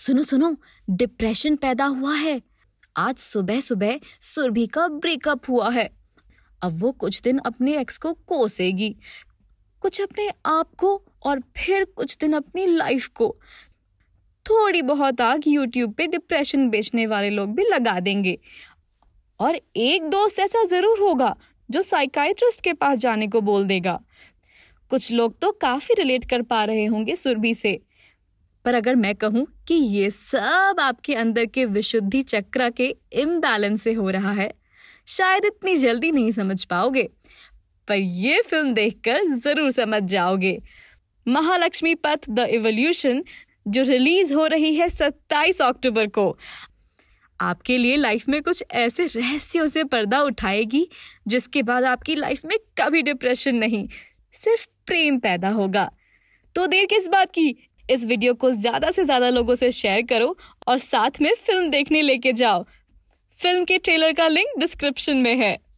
सुनो सुनो डिप्रेशन पैदा हुआ है आज सुबह सुबह सुरभि का ब्रेकअप हुआ है अब वो कुछ दिन अपने एक्स को कोसेगी कुछ अपने आप को और फिर कुछ दिन अपनी लाइफ को थोड़ी बहुत आग यूट्यूब पे डिप्रेशन बेचने वाले लोग भी लगा देंगे और एक दोस्त ऐसा ज़रूर होगा जो साइकाइट्रिस्ट के पास जाने को बोल देगा कुछ लोग तो काफ़ी रिलेट कर पा रहे होंगे सुरभि से पर अगर मैं कहूं कि ये सब आपके अंदर के विशुद्धि चक्र के इम्बैलेंस से हो रहा है शायद इतनी जल्दी नहीं समझ पाओगे पर ये फिल्म देखकर जरूर समझ जाओगे महालक्ष्मी पथ द इवोल्यूशन जो रिलीज हो रही है 27 अक्टूबर को आपके लिए लाइफ में कुछ ऐसे रहस्यों से पर्दा उठाएगी जिसके बाद आपकी लाइफ में कभी डिप्रेशन नहीं सिर्फ प्रेम पैदा होगा तो देर किस बात की इस वीडियो को ज़्यादा से ज़्यादा लोगों से शेयर करो और साथ में फिल्म देखने लेके जाओ फिल्म के ट्रेलर का लिंक डिस्क्रिप्शन में है